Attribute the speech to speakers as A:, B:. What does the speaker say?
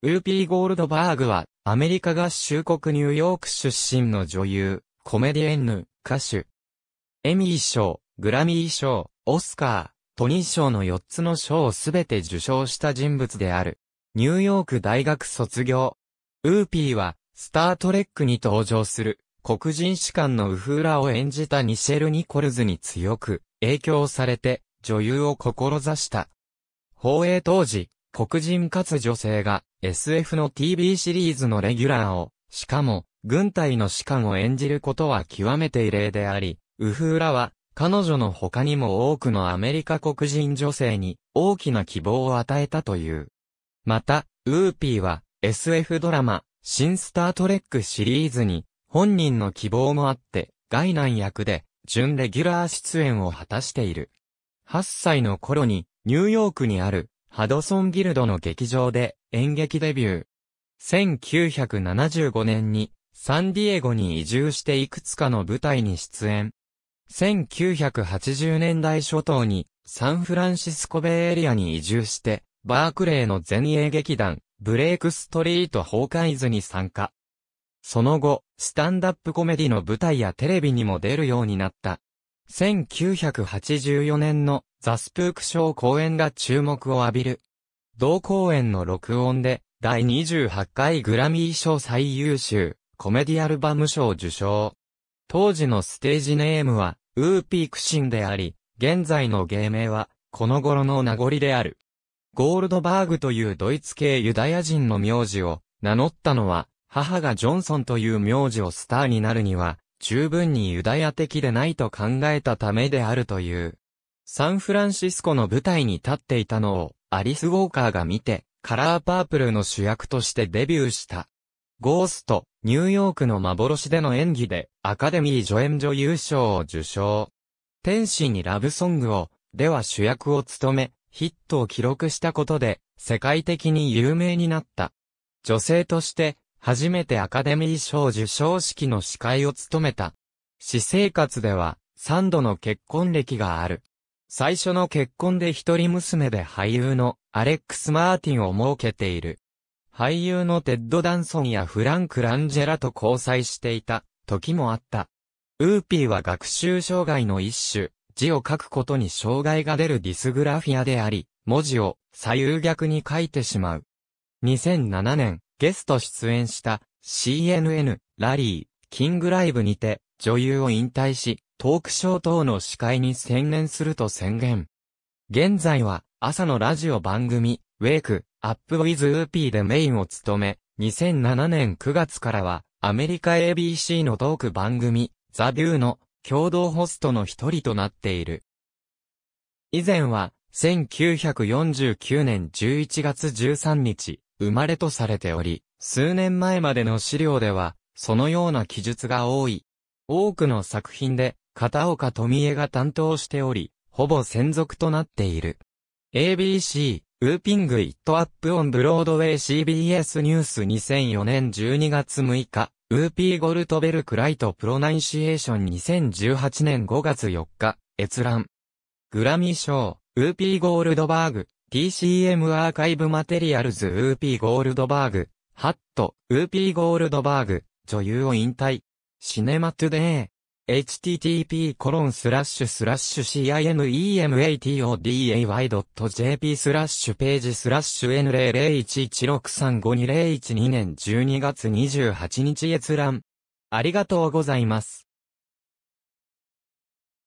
A: ウーピー・ゴールドバーグは、アメリカ合衆国ニューヨーク出身の女優、コメディエンヌ、歌手。エミー賞、グラミー賞、オスカー、トニー賞の4つの賞をすべて受賞した人物である。ニューヨーク大学卒業。ウーピーは、スタートレックに登場する、黒人士官のウフーラを演じたニシェル・ニコルズに強く影響されて、女優を志した。放映当時、黒人かつ女性が SF の TV シリーズのレギュラーを、しかも、軍隊の士官を演じることは極めて異例であり、ウフーラは、彼女の他にも多くのアメリカ黒人女性に大きな希望を与えたという。また、ウーピーは SF ドラマ、新スタートレックシリーズに本人の希望もあって、外難役で準レギュラー出演を果たしている。8歳の頃にニューヨークにあるハドソンギルドの劇場で演劇デビュー。1975年にサンディエゴに移住していくつかの舞台に出演。1980年代初頭にサンフランシスコベイエリアに移住して、バークレーの前衛劇団、ブレイクストリート崩壊図に参加。その後、スタンダップコメディの舞台やテレビにも出るようになった。1984年のザスプーク賞公演が注目を浴びる。同公演の録音で、第28回グラミー賞最優秀、コメディアルバム賞受賞。当時のステージネームは、ウーピークシンであり、現在の芸名は、この頃の名残である。ゴールドバーグというドイツ系ユダヤ人の名字を名乗ったのは、母がジョンソンという名字をスターになるには、十分にユダヤ的でないと考えたためであるという。サンフランシスコの舞台に立っていたのをアリス・ウォーカーが見て、カラーパープルの主役としてデビューした。ゴースト、ニューヨークの幻での演技でアカデミー助演女優賞を受賞。天使にラブソングを、では主役を務め、ヒットを記録したことで、世界的に有名になった。女性として、初めてアカデミー賞受賞式の司会を務めた。私生活では、3度の結婚歴がある。最初の結婚で一人娘で俳優のアレックス・マーティンを設けている。俳優のテッド・ダンソンやフランク・ランジェラと交際していた時もあった。ウーピーは学習障害の一種、字を書くことに障害が出るディスグラフィアであり、文字を左右逆に書いてしまう。2007年、ゲスト出演した CNN ラリー、キングライブにて女優を引退し、トークショー等の司会に専念すると宣言。現在は朝のラジオ番組、ウェイク、アップウィズウーピーでメインを務め、2007年9月からはアメリカ ABC のトーク番組、ザ・ビューの共同ホストの一人となっている。以前は1949年11月13日、生まれとされており、数年前までの資料では、そのような記述が多い。多くの作品で、片岡富江が担当しており、ほぼ専属となっている。ABC、ウーピング・イット・アップ・オン・ブロードウェイ CBS ニュース2004年12月6日、ウーピー・ゴルトベル・クライト・プロナンシエーション2018年5月4日、閲覧。グラミー賞、ウーピー・ゴールドバーグ、TCM アーカイブマテリアルズウーピーゴールドバーグ、ハット、ウーピーゴールドバーグ、女優を引退。シネマトゥデイ。http コロンスラッシュスラッシュ c i n e m a t o d a y j p スラッシュページスラッシュ N00116352012 年12月28日閲覧。ありがとうございます。